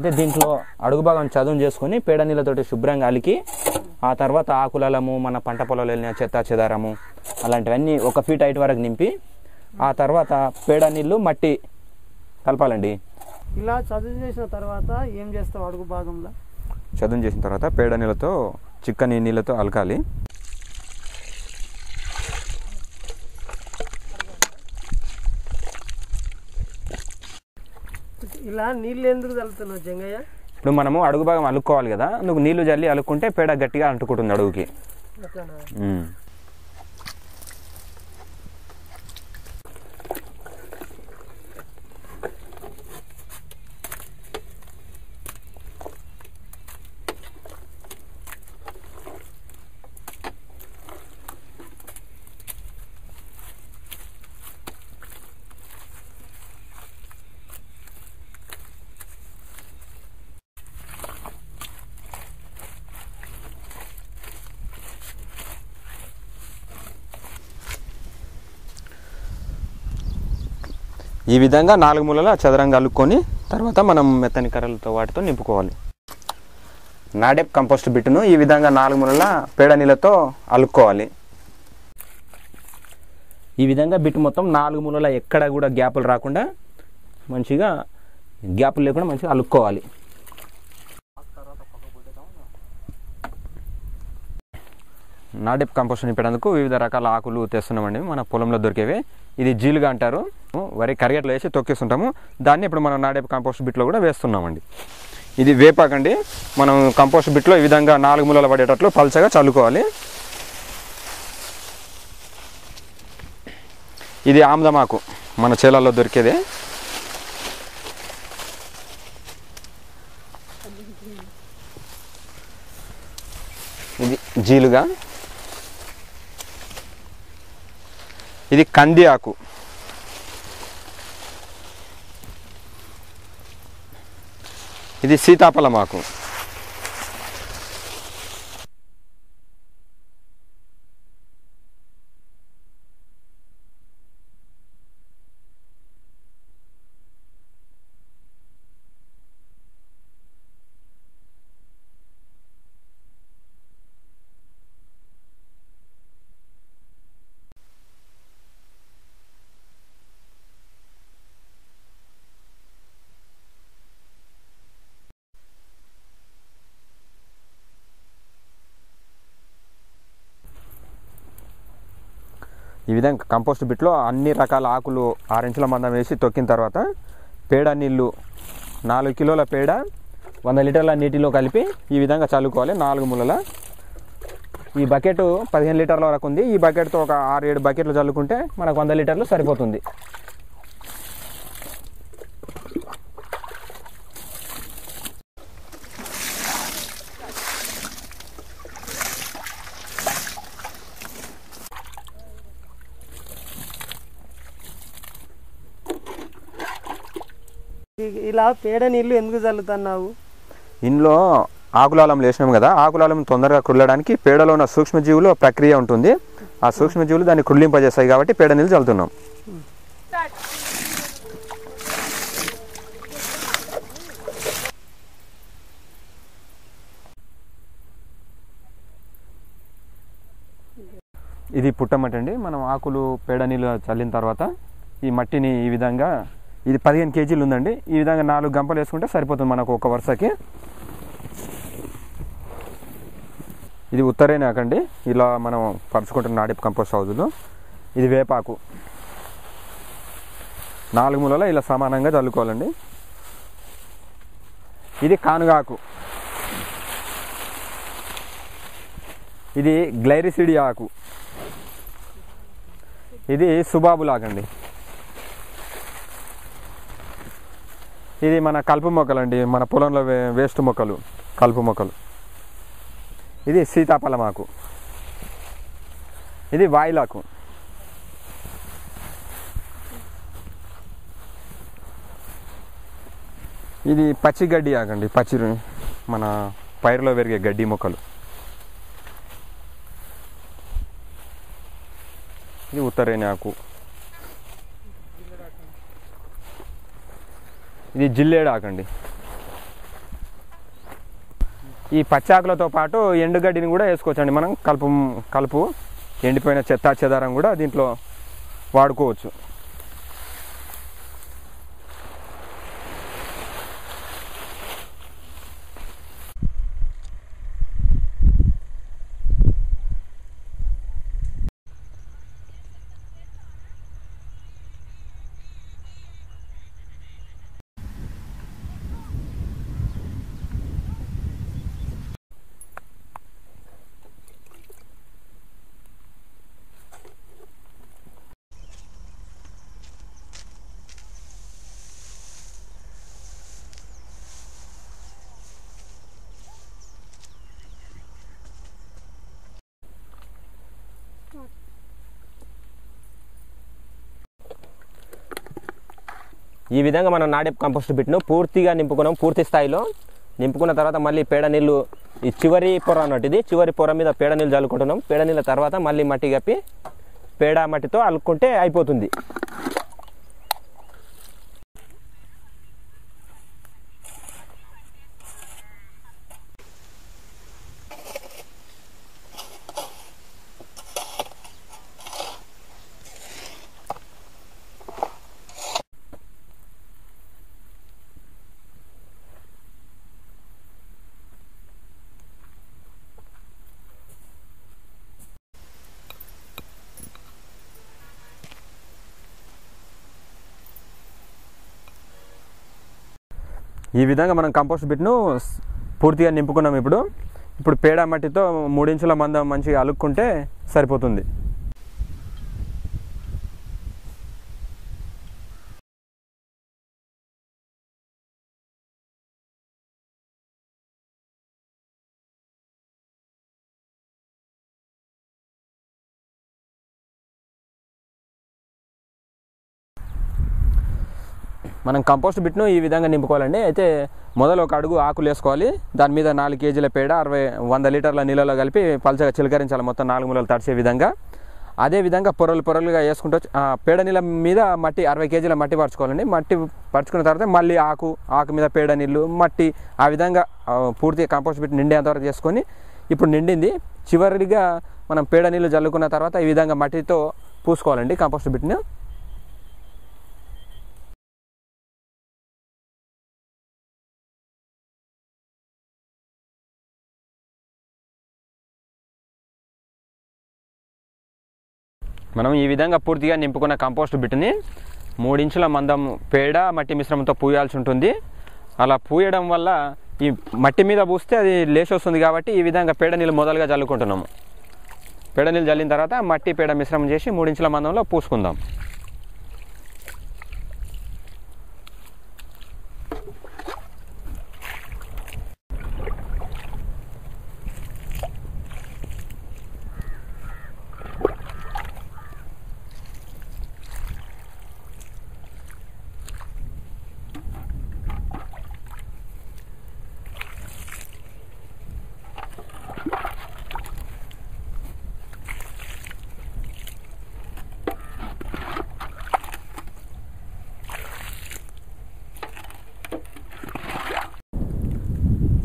అంటే దీంట్లో అడుగు భాగం చదును చేసుకుని పేడ నీళ్ళతోటి శుభ్రంగా అలికి ఆ తర్వాత ఆకులము మన పంట పొలాలు వెళ్ళిన చెత్త చెదారము అలాంటివన్నీ ఒక ఫీట్ హైట్ వరకు నింపి ఆ తర్వాత పేడ నీళ్ళు మట్టి కలపాలండి ఇలా చదును చేసిన తర్వాత ఏం చేస్తావు అడుగు భాగంలో చదును చేసిన తర్వాత పేడ నీళ్ళతో చిక్కని నీళ్ళతో అలకాలి ఇలా నీళ్ళు ఎందుకు తలుతున్నావు జంగయ్య ఇప్పుడు మనము అడుగు భాగం అలుక్కోవాలి కదా నువ్వు నీళ్లు జల్లి అలుక్కుంటే పేడ గట్టిగా అంటుకుంటుంది అడుగుకి ఈ విధంగా నాలుగు మూలల చదరంగా అలుక్కొని తర్వాత మనం మెత్తని కర్రలతో వాటితో నింపుకోవాలి నాడెప్ కంపోస్ట్ బిట్టును ఈ విధంగా నాలుగు మూలల పేడ నీళ్ళతో అలుక్కోవాలి ఈ విధంగా బిట్టు మొత్తం నాలుగు మూలల ఎక్కడ కూడా గ్యాపులు రాకుండా మంచిగా గ్యాపులు లేకుండా మంచిగా అలుక్కోవాలి నాడెప్ కంపోస్ట్ నింపేందుకు వివిధ రకాల ఆకులు తెస్తున్నామండి మన పొలంలో దొరికేవి ఇది జీలుగా అంటారు వరి కరిగేట్లో వేసి తొక్కేస్తుంటాము దాన్ని ఇప్పుడు మనం నాడెప్ కంపోస్ట్ బిట్లో కూడా వేస్తున్నామండి ఇది వేపాకండి మనం కంపోస్ట్ బిట్లో ఈ విధంగా నాలుగు మూలలు పడేటట్లు పల్చగా చల్లుకోవాలి ఇది ఆమ్దమాకు మన చేలల్లో దొరికేదే ఇది జీలుగా ఇది కంది ఆకు ఇది సీతాఫలం ఆకు ఈ విధంగా కంపోస్ట్ బిట్లో అన్ని రకాల ఆకులు ఆరించుల మందం వేసి తొక్కిన తర్వాత పేడ నీళ్ళు నాలుగు కిలోల పేడ వంద లీటర్ల నీటిలో కలిపి ఈ విధంగా చల్లుకోవాలి నాలుగు మూలల ఈ బకెట్ పదిహేను లీటర్ల వరకు ఉంది ఈ బకెట్తో ఒక ఆరు ఏడు బకెట్లు చల్లుకుంటే మనకు వంద లీటర్లు సరిపోతుంది ఇలా పేడ నీళ్ళు ఎందుకు చల్లుతున్నావు ఇంట్లో ఆకులాలం వేసినాం కదా ఆకులాలం తొందరగా కుళ్ళడానికి పేడలో ఉన్న సూక్ష్మజీవులు ప్రక్రియ ఉంటుంది ఆ సూక్ష్మజీవులు దాన్ని కుళ్ళింపజేస్తాయి కాబట్టి పేడ నీళ్ళు చల్లుతున్నాం ఇది పుట్టమటండి మనం ఆకులు పేడ నీళ్ళు చల్లిన తర్వాత ఈ మట్టిని ఈ విధంగా ఇది పదిహేను కేజీలు ఉందండి ఈ విధంగా నాలుగు గంపలు వేసుకుంటే సరిపోతుంది మనకు ఒక వరుసకి ఇది ఉత్తరేనాకండి ఇలా మనం పరుచుకుంటున్న నాడిపు కంపోస్ట్ హౌజులు ఇది వేపాకు నాలుగు మూలలో ఇలా సమానంగా చల్లుకోవాలండి ఇది కానుగాకు ఇది గ్లైరిసిడి ఆకు ఇది సుబాబులాకండి ఇది మన కలుపు మొక్కలు అండి మన పొలంలో వేస్ట్ మొక్కలు కలుపు మొక్కలు ఇది సీతాఫలం ఆకు ఇది వాయిలాకు ఇది పచ్చి గడ్డి ఆగండి పచ్చి మన పైరులో పెరిగే గడ్డి మొక్కలు ఇది ఉత్తరేణి ఆకు ఇది జిల్లేడాకండి ఈ పచ్చాకులతో పాటు ఎండుగడ్డిని కూడా వేసుకోవచ్చండి మనం కలుపు కలుపు ఎండిపోయిన చెత్త చెదారం కూడా దీంట్లో వాడుకోవచ్చు ఈ విధంగా మనం నాడెప్ కంపోస్ట్ బిట్ను పూర్తిగా నింపుకున్నాం పూర్తి స్థాయిలో నింపుకున్న తర్వాత మళ్ళీ పేడ నీళ్ళు ఈ చివరి పొర అన్నట్టు ఇది చివరి పొర మీద పేడ నీళ్ళు చల్లుకుంటున్నాం పేడ నీళ్ళ తర్వాత మళ్ళీ మట్టి కప్పి పేడ మట్టితో అల్లుకుంటే అయిపోతుంది ఈ విధంగా మనం కంపోస్ట్ బిట్ను పూర్తిగా నింపుకున్నాం ఇప్పుడు ఇప్పుడు పేడ మట్టితో మూడించుల మందం మంచిగా అలుక్కుంటే సరిపోతుంది మనం కంపోస్ట్ బిట్ను ఈ విధంగా నింపుకోవాలండి అయితే మొదలు ఒక అడుగు ఆకులు వేసుకోవాలి దాని మీద నాలుగు కేజీల పేడ అరవై వంద లీటర్ల నీళ్ళలో కలిపి పలచగా చిలకరించాలి మొత్తం నాలుగు మూలలు తడిచే విధంగా అదే విధంగా పొరలు పొరలుగా వేసుకుంటూ పేడ నీళ్ళ మీద మట్టి అరవై కేజీల మట్టి పరచుకోవాలండి మట్టి పరుచుకున్న తర్వాత మళ్ళీ ఆకు ఆకు మీద పేడ నీళ్ళు మట్టి ఆ విధంగా పూర్తిగా కంపోస్ట్ నిండేంత నిండేంతవరకు చేసుకొని ఇప్పుడు నిండింది చివరిగా మనం పేడ నీళ్ళు జల్లుకున్న తర్వాత ఈ విధంగా మట్టితో పూసుకోవాలండి కంపోస్ట్ బిట్ని మనం ఈ విధంగా పూర్తిగా నింపుకున్న కంపోస్ట్ బిట్ని మూడించుల మందం పేడ మట్టి మిశ్రమంతో పూయాల్సి ఉంటుంది అలా పూయడం వల్ల ఈ మట్టి మీద పూస్తే అది లేచి వస్తుంది కాబట్టి ఈ విధంగా పేడ నీళ్ళు మొదలుగా చల్లుకుంటున్నాము పేడ నీళ్ళు చల్లిన తర్వాత మట్టి పేడ మిశ్రమం చేసి మూడించుల మందంలో పూసుకుందాం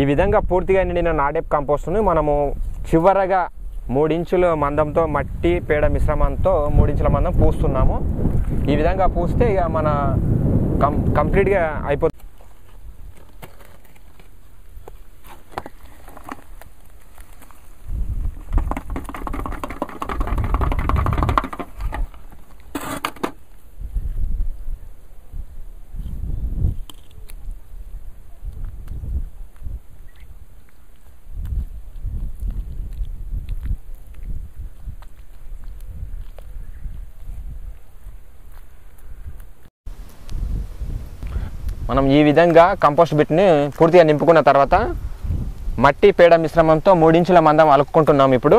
ఈ విధంగా పూర్తిగా నిండిన నాడెప్ కంపోస్ట్ను మనము చివరగా మూడించుల మందంతో మట్టి పేడ మిశ్రమంతో మూడించుల మందం పూస్తున్నాము ఈ విధంగా పూస్తే ఇక మన కం కంప్లీట్గా అయిపోతుంది మనం ఈ విధంగా కంపోస్ట్ బిట్ని పూర్తిగా నింపుకున్న తర్వాత మట్టి పేడ మిశ్రమంతో మూడించుల మందం అలుక్కుంటున్నాం ఇప్పుడు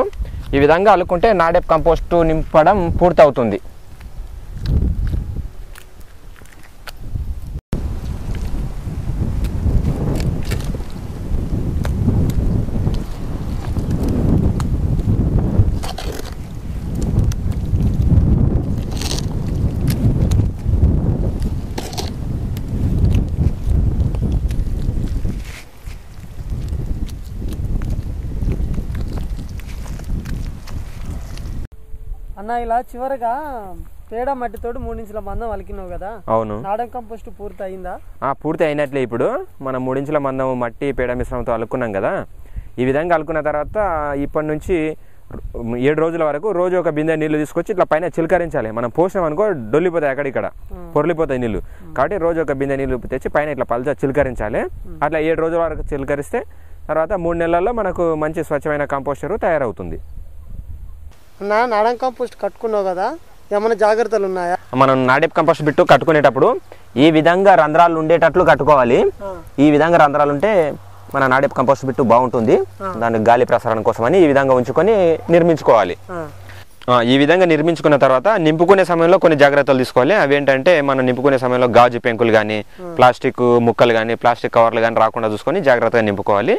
ఈ విధంగా అలుక్కుంటే నాడెప్ కంపోస్టు నింపడం పూర్తవుతుంది ఇలా చివరగా పేడ మట్టితోటి మూడు ఇంచుల మందం అలికినావు కదా అవును నాడం కంపోస్ట్ పూర్తి అయిందా ఆ పూర్తి అయినట్లే ఇప్పుడు మనం మూడించుల మందం మట్టి పేడ మిశ్రమంతో అలుక్కున్నాం కదా ఈ విధంగా అలుకున్న తర్వాత ఇప్పటి నుంచి ఏడు రోజుల వరకు రోజు ఒక బిందె నీళ్లు తీసుకొచ్చి ఇట్లా పైన చిలకరించాలి మనం పోసినాం అనుకో డొల్లిపోతాయి అక్కడ ఇక్కడ పొరలిపోతాయి నీళ్లు కాబట్టి రోజు ఒక బిందె నీళ్లు తెచ్చి పైన ఇట్లా పల్చ చిలకరించాలి అట్లా ఏడు రోజుల వరకు చిలకరిస్తే తర్వాత మూడు నెలల్లో మనకు మంచి స్వచ్ఛమైన కంపోస్టర్ తయారవుతుంది నాడం కంపోస్ట్ కట్టుకున్నావు కదా ఏమైనా జాగ్రత్తలు ఉన్నాయా మనం నాడెప్ కంపోస్ట్ బిట్టు కట్టుకునేటప్పుడు ఈ విధంగా రంధ్రాలు ఉండేటట్లు కట్టుకోవాలి ఈ విధంగా రంధ్రాలు ఉంటే మన నాడెప్ కంపోస్ట్ బిట్టు బాగుంటుంది దాని గాలి ప్రసారం కోసమని ఈ విధంగా ఉంచుకొని నిర్మించుకోవాలి ఈ విధంగా నిర్మించుకున్న తర్వాత నింపుకునే సమయంలో కొన్ని జాగ్రత్తలు తీసుకోవాలి అవేంటంటే మనం నింపుకునే సమయంలో గాజు పెంకులు కానీ ప్లాస్టిక్ ముక్కలు కానీ ప్లాస్టిక్ కవర్లు కానీ రాకుండా చూసుకొని జాగ్రత్తగా నింపుకోవాలి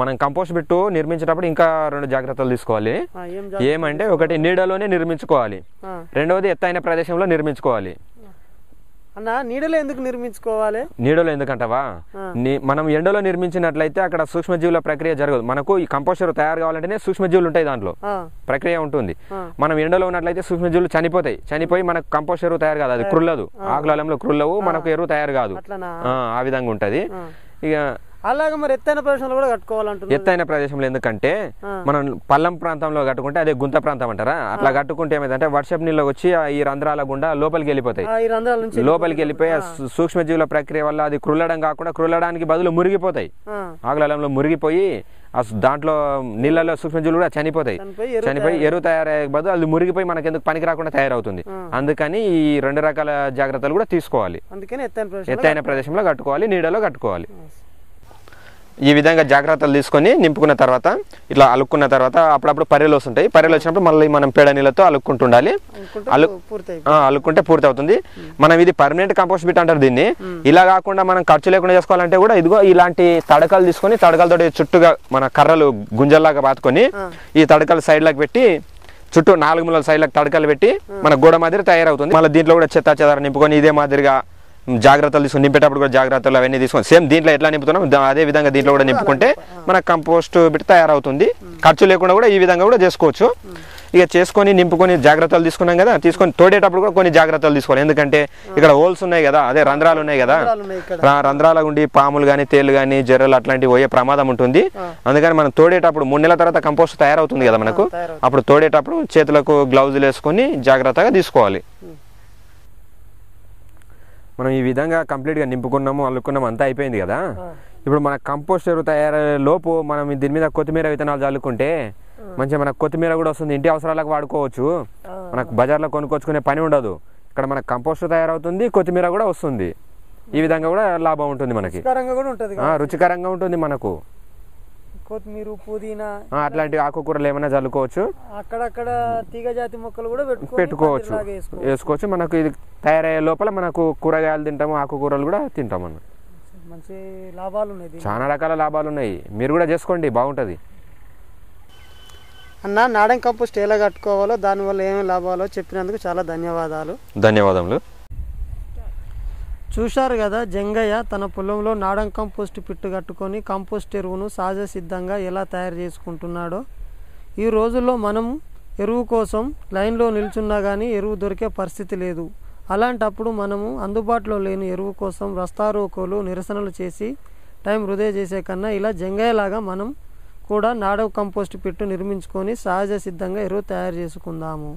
మనం కంపోస్ట్ బిట్టు నిర్మించేటప్పుడు ఇంకా రెండు జాగ్రత్తలు తీసుకోవాలి ఏమంటే ఒకటి నీడలోనే నిర్మించుకోవాలి రెండవది ఎత్తైన ప్రదేశంలో నిర్మించుకోవాలి అన్న నీడలో ఎందుకు నిర్మించుకోవాలి నీడలో ఎందుకంటవా మనం ఎండలో నిర్మించినట్లయితే అక్కడ సూక్ష్మజీవుల ప్రక్రియ జరగదు మనకు ఈ కంపోస్టర్ తయారు కావాలంటేనే సూక్ష్మజీవులు ఉంటాయి దాంట్లో ప్రక్రియ ఉంటుంది మనం ఎండలో ఉన్నట్లయితే సూక్ష్మజీవులు చనిపోతాయి చనిపోయి మనకు కంపోస్టర్ తయారు కాదు అది క్రుల్లదు ఆకులాలంలో క్రుల్లవు మనకు ఎరువు తయారు కాదు ఆ విధంగా ఉంటది ఇక అలాగే మరి ఎత్తైన ప్రదేశంలో కూడా కట్టుకోవాలంటున్నారు ఎత్తైన ప్రదేశంలో ఎందుకంటే మనం పల్లం ప్రాంతంలో కట్టుకుంటే అదే గుంత ప్రాంతం అంటారా అట్లా కట్టుకుంటే ఏమైందంటే వర్షపు నీళ్ళు వచ్చి ఈ రంధ్రాల గుండా లోపలికి వెళ్ళిపోతాయి లోపలికి వెళ్ళిపోయి సూక్ష్మజీవుల ప్రక్రియ వల్ల అది కృల్లడం కాకుండా కృల్లడానికి బదులు మురిగిపోతాయి ఆకులంలో మురిగిపోయి దాంట్లో నీళ్ళలో సూక్ష్మజీవులు కూడా చనిపోతాయి చనిపోయి ఎరువు తయారయ్యే బదులు అది మురిగిపోయి మనకి ఎందుకు పనికి రాకుండా తయారవుతుంది అందుకని ఈ రెండు రకాల జాగ్రత్తలు కూడా తీసుకోవాలి ఎత్తైన ప్రదేశంలో కట్టుకోవాలి నీడలో కట్టుకోవాలి ఈ విధంగా జాగ్రత్తలు తీసుకొని నింపుకున్న తర్వాత ఇట్లా అలుక్కున్న తర్వాత అప్పుడప్పుడు పర్యలు వస్తుంటాయి పర్యలు వచ్చినప్పుడు మళ్ళీ మనం పేడ నీళ్ళతో అలుక్కుంటుండాలి అలు అలుక్కుంటే పూర్తి అవుతుంది మనం ఇది పర్మనెంట్ కంపోస్ట్ బిట్ అంటారు దీన్ని ఇలా కాకుండా మనం ఖర్చు లేకుండా చేసుకోవాలంటే కూడా ఇదిగో ఇలాంటి తడకలు తీసుకొని తడకలతో చుట్టూగా మన కర్రలు గుంజల్లాగా బాతుకొని ఈ తడకలు సైడ్లకు పెట్టి చుట్టూ నాలుగు మూల సైడ్లకు తడకలు పెట్టి మన గోడ మాదిరి తయారవుతుంది మళ్ళీ దీంట్లో కూడా చెత్త చెదార నింపుకొని ఇదే మాదిరిగా జాగ్రత్తలు తీసుకొని నింపేటప్పుడు కూడా జాగ్రత్తలు అవన్నీ తీసుకొని సేమ్ దీంట్లో ఎట్లా నింపుతున్నాం అదే విధంగా దీంట్లో కూడా నింపుకుంటే మన కంపోస్ట్ పెట్టి తయారవుతుంది ఖర్చు లేకుండా కూడా ఈ విధంగా కూడా చేసుకోవచ్చు ఇక చేసుకొని నింపుకొని జాగ్రత్తలు తీసుకున్నాం కదా తీసుకొని తోడేటప్పుడు కూడా కొన్ని జాగ్రత్తలు తీసుకోవాలి ఎందుకంటే ఇక్కడ హోల్స్ ఉన్నాయి కదా అదే రంధ్రాలు ఉన్నాయి కదా రంధ్రాల ఉండి పాములు కానీ తేలు కానీ జర్రలు అట్లాంటివి పోయే ప్రమాదం ఉంటుంది అందుకని మనం తోడేటప్పుడు మూడు నెలల తర్వాత కంపోస్ట్ తయారవుతుంది కదా మనకు అప్పుడు తోడేటప్పుడు చేతులకు గ్లౌజులు వేసుకొని జాగ్రత్తగా తీసుకోవాలి మనం ఈ విధంగా కంప్లీట్గా నింపుకున్నాము అల్లుకున్నాము అంతా అయిపోయింది కదా ఇప్పుడు మన కంపోస్టర్ తయారయ్యే లోపు మనం దీని మీద కొత్తిమీర విత్తనాలు చల్లుకుంటే మంచిగా మనకు కొత్తిమీర కూడా వస్తుంది ఇంటి అవసరాలకు వాడుకోవచ్చు మనకు బజార్లో కొనుక్కొచ్చుకునే పని ఉండదు ఇక్కడ మనకు కంపోస్టర్ తయారవుతుంది కొత్తిమీర కూడా వస్తుంది ఈ విధంగా కూడా లాభం ఉంటుంది మనకి రుచికరంగా ఉంటుంది మనకు కొత్తిమీర పుదీనా అట్లాంటి ఆకుకూరలు ఏమైనా చల్లుకోవచ్చు అక్కడక్కడ తీగ జాతి మొక్కలు కూడా పెట్టుకోవచ్చు వేసుకోవచ్చు మనకు ఇది తయారయ్యే లోపల మనకు కూరగాయలు తింటాము ఆకుకూరలు కూడా తింటాము అన్న మంచి లాభాలు ఉన్నాయి చాలా రకాల లాభాలు ఉన్నాయి మీరు కూడా చేసుకోండి బాగుంటుంది అన్న నాడం కంపోస్ట్ ఎలా కట్టుకోవాలో దానివల్ల ఏమేమి లాభాలో చెప్పినందుకు చాలా ధన్యవాదాలు ధన్యవాదములు చూశారు కదా జంగయ్య తన పొలంలో నాడం కంపోస్ట్ పిట్టు కట్టుకొని కంపోస్ట్ ఎరువును సహజ సిద్ధంగా ఎలా తయారు చేసుకుంటున్నాడో ఈ రోజుల్లో మనం ఎరువు కోసం లైన్లో నిల్చున్నా కానీ ఎరువు దొరికే పరిస్థితి లేదు అలాంటప్పుడు మనము అందుబాటులో లేని ఎరువు కోసం రస్తారోకోలు నిరసనలు చేసి టైం వృధా చేసే కన్నా ఇలా జంగయ్యలాగా మనం కూడా నాడవ కంపోస్ట్ పిట్టు నిర్మించుకొని సహజ సిద్ధంగా ఎరువు తయారు చేసుకుందాము